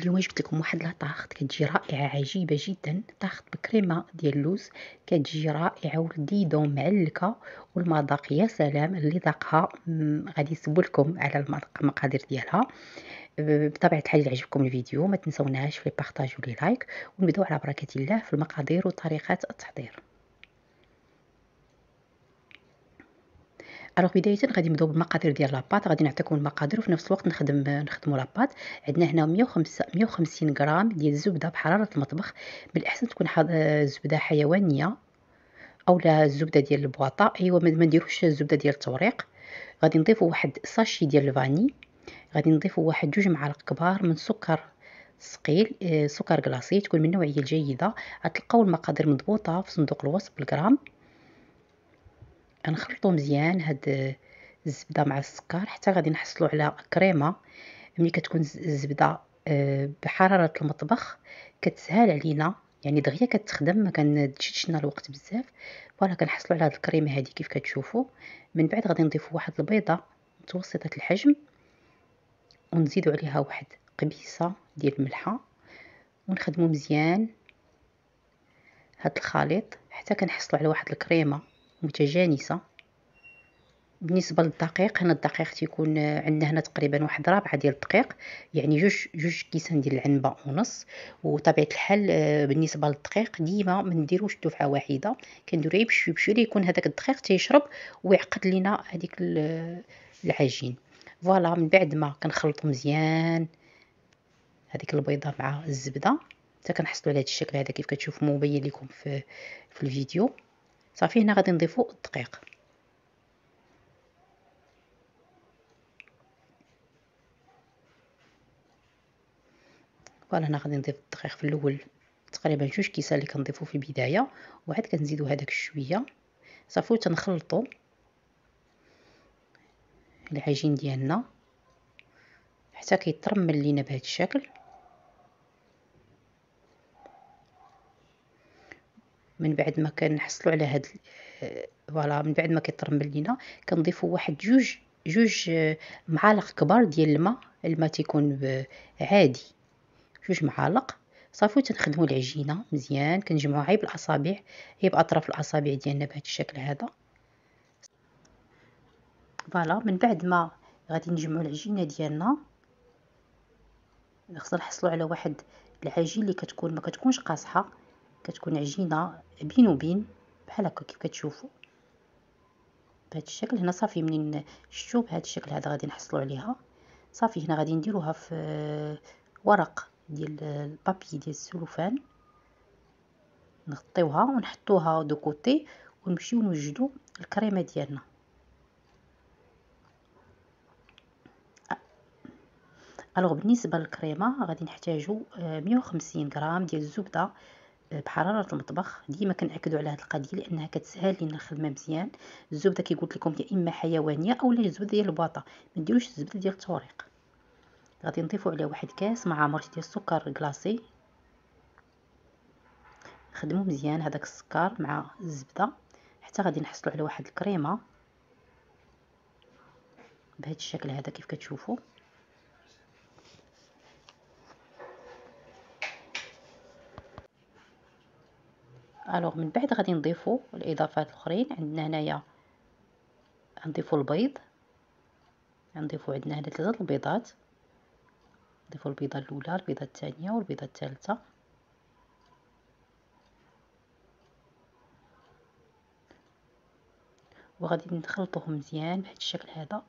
اليوم جبت لكم واحد لاطاخت كتجي رائعه عجيبه جدا طاخت بكريمه ديال اللوز كتجي رائعه ولذيذه ومعلكه والمذاق يا سلام اللي ذاقها غادي يسولكم على المقادير ديالها بطبيعه الحال عجبكم الفيديو ما تنسوناش في بارطاج لي لايك ونبداو على بركه الله في المقادير وطريقه التحضير الوغ بدايه غادي نبداو بالمقادير ديال لاباط غادي نعطيكم المقادير وفي نفس الوقت نخدم نخدمو لاباط عندنا هنا ميه وخمسين غرام ديال الزبده بحراره المطبخ من الاحسن تكون آه، زبده حيوانيه اولا الزبده ديال البواطا ايوا ما الزبده ديال التوريق غادي نضيفو واحد ساشي ديال الفاني غادي نضيفو واحد جوج معالق كبار من سكر ثقيل آه، سكر كلاصي تكون من النوعيه الجيده غتلقاو المقادير مضبوطه في صندوق الوصف بالغرام نخلطوا مزيان هاد الزبده مع السكر حتى غادي نحصلوا على كريمه ملي كتكون الزبده آه، بحراره المطبخ كتسهل علينا يعني دغيا كتخدم ما كنتجيش لنا الوقت بزاف فوالا كنحصلوا على هاد الكريمه هادي كيف كتشوفوا من بعد غادي نضيفوا واحد البيضه متوسطه الحجم ونزيدوا عليها واحد قبيصه ديال الملحه ونخدموا مزيان هاد الخليط حتى كنحصلوا على واحد الكريمه متجانسه بالنسبه للدقيق هنا الدقيق تيكون عندنا هنا تقريبا واحد رابعه ديال الدقيق يعني جوج جوج كيسان ديال العنبه ونص وطبيعه الحال آه، بالنسبه للدقيق ديما ما نديروش دفعه واحده كنديرو غير بشوي بشوي يكون هذاك الدقيق تيشرب ويعقد لينا هذيك العجين فوالا من بعد ما كنخلطو مزيان هذيك البيضه مع الزبده حتى كنحصلوا على هذا الشكل هذا كيف كتشوف مبين لكم في في الفيديو صافي هنا غادي نضيفو الدقيق فوالا هنا غادي نضيف الدقيق في الاول تقريبا جوج كيسان اللي كنضيفو في البدايه وعاد كنزيدو هذاك الشويه صافي وتنخلطو العجين ديالنا حتى كيترمل لينا بهذا الشكل من بعد ما كنحصلوا على هاد آه، فوالا من بعد ما كيطرمل لينا كنضيفوا واحد جوج جوج آه، معالق كبار ديال الماء الماء تيكون عادي جوج معالق صافي تنخدموا العجينه مزيان كنجمعوها غير بالاصابع هي باطراف الاصابع ديالنا بهذا الشكل هذا فوالا من بعد ما غادي نجمعوا العجينه ديالنا خصنا نحصلوا على واحد العجين اللي كتكون ما كتكونش قاصحه كتكون عجينه بين وبين بحال هكا كيف كتشوفوا بهذا الشكل هنا صافي منين شفتوا بهذا الشكل هذا غادي نحصلوا عليها صافي هنا غادي نديروها في ورق ديال البابي ديال السلوفان نغطيوها ونحطوها دو كوتي ونمشيو نوجدو الكريمه ديالنا الوغ بالنسبه للكريمه غادي نحتاجو 150 غرام ديال الزبده بحراره المطبخ ديما كنأكدوا على هذه القضيه لانها كتسهل لنا الخدمه مزيان الزبده كي قلت لكم يا اما حيوانيه اولا الزبده ديال البواطه ما نديروش الزبده ديال التوريق غادي نضيفوا عليها واحد كاس مع مرش ديال السكر كلاصي نخدموا مزيان هذاك السكر مع الزبده حتى غادي نحصلوا على واحد الكريمه بهذا الشكل هذا كيف كتشوفوا الوغ من بعد غادي نضيفو الاضافات الاخرين عندنا هنايا غنضيفو البيض غنضيفو عندنا هنا ثلاثه البيضات نضيفو البيضه الاولى البيضه الثانيه والبيضه الثالثه وغادي نخلطوهم مزيان بهذا الشكل هذا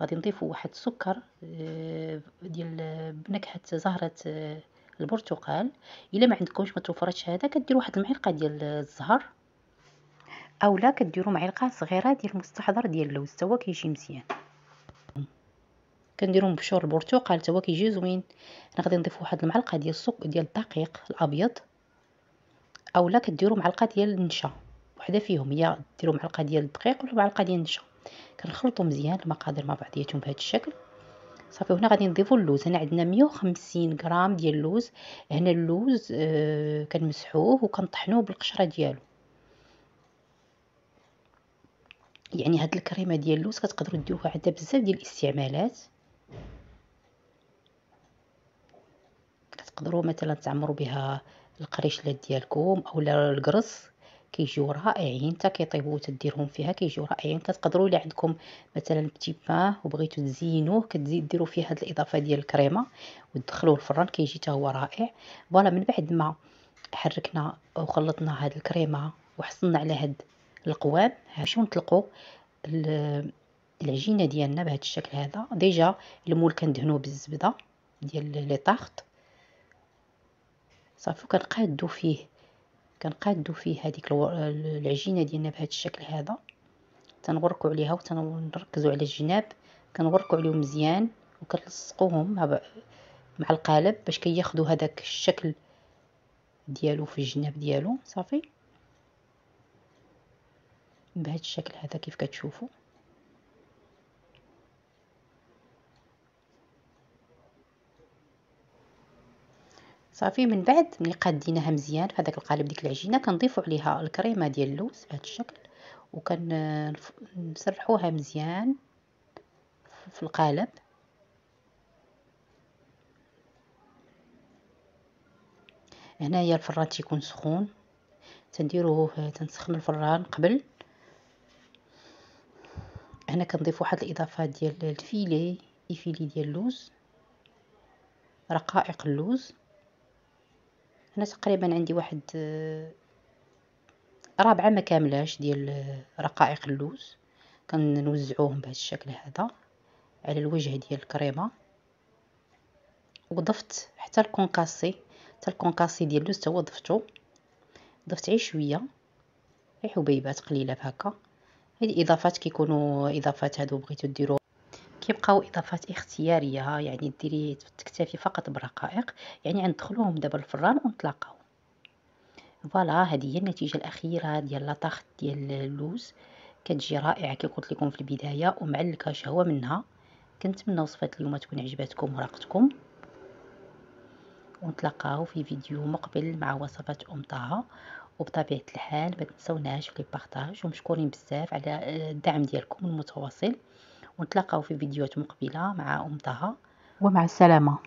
غادي نضيفو واحد السكر آه، ديال بنكهه زهره آه، البرتقال الا ما عندكمش ما توفرتش هذا كديروا واحد المعلقه ديال الزهر اولا كديروا معلقه صغيره ديال مستحضر ديال اللوز هو كيجي مزيان كنديرو مبشور البرتقال هو كيجي زوين انا غادي نضيف واحد المعلقه ديال السكر ديال الدقيق الابيض اولا كديروا معلقه ديال النشا وحده فيهم يا ديروا معلقه ديال الدقيق ولا معلقه ديال النشا كنخلطوا مزيان المقادير مع بعضياتهم بهذا الشكل صافي وهنا غادي نضيفوا اللوز هنا عندنا 150 غرام ديال اللوز هنا اللوز آه كنمسحوه وكنطحنوه بالقشره ديالو يعني هاد الكريمه ديال اللوز كتقدروا ديروها عندها بزاف ديال الاستعمالات كتقدروا مثلا تعمروا بها القريشلات ديالكم اولا القرص كيجيو رائعين حتى كيطيبو تديرهم فيها كيجيو رائعين كتقدروا الا عندكم مثلا بتي با وبغيتو تزينوه كتزيد ديروا فيه هذه الاضافه ديال الكريمه وتدخلوه الفران كيجي حتى هو رائع فوالا من بعد ما حركنا وخلطنا هاد الكريمه وحصلنا على هاد القوام باش نطلقوا العجينه ديالنا بهذا الشكل هذا ديجا المول كندهنوه بالزبده ديال لي طاخط صافي وكنقادو فيه كنقادو فيه هذيك العجينه ديالنا بهذا الشكل هذا تنغرقو عليها وتنركزو على الجناب كنغرقو عليهم مزيان وكنلصقوهم مع مع القالب باش كياخدو كي هذاك الشكل ديالو في الجناب ديالو صافي بهذا الشكل هذا كيف كتشوفوا صافي من بعد ملي قادينها مزيان في هذاك القالب ديك العجينه كنضيفوا عليها الكريمه ديال اللوز بهذا الشكل وكنسرحوها مزيان في القالب هنايا الفران تيكون سخون تنديروه تنسخن الفران قبل هنا كنضيف واحد الاضافه ديال الفيلي الفيلي ديال اللوز رقائق اللوز انا تقريبا عندي واحد آه، رابعه ما كاملاش ديال آه، رقائق اللوز كنوزعوهم بهذا الشكل هذا على الوجه ديال الكريمه وضفت حتى الكونكاسي حتى الكونكاسي ديال اللوز هو ضفتو ضفت عي شويه غير حبيبات قليله بهكا هاد الاضافات كيكونوا اضافات هادو بغيتو ديرو كيبقاو اضافات اختياريه يعني ديري تكتفي فقط برقائق يعني ندخلوهم دابا الفران ونطلقاو فوالا هذه هي النتيجه الاخيره ديال لاطاخ ديال اللوز كتجي رائعه كي قلت لكم في البدايه ومع هو منها كنتمنى وصفه اليوم تكون عجبتكم وراقتكم ونتلاقاو في فيديو مقبل مع وصفات ام طه وبطبيعه الحال ما تنساوناش في لي ومشكورين بزاف على الدعم ديالكم المتواصل ونتلاقاو في فيديوهات مقبله مع ام طه ومع السلامه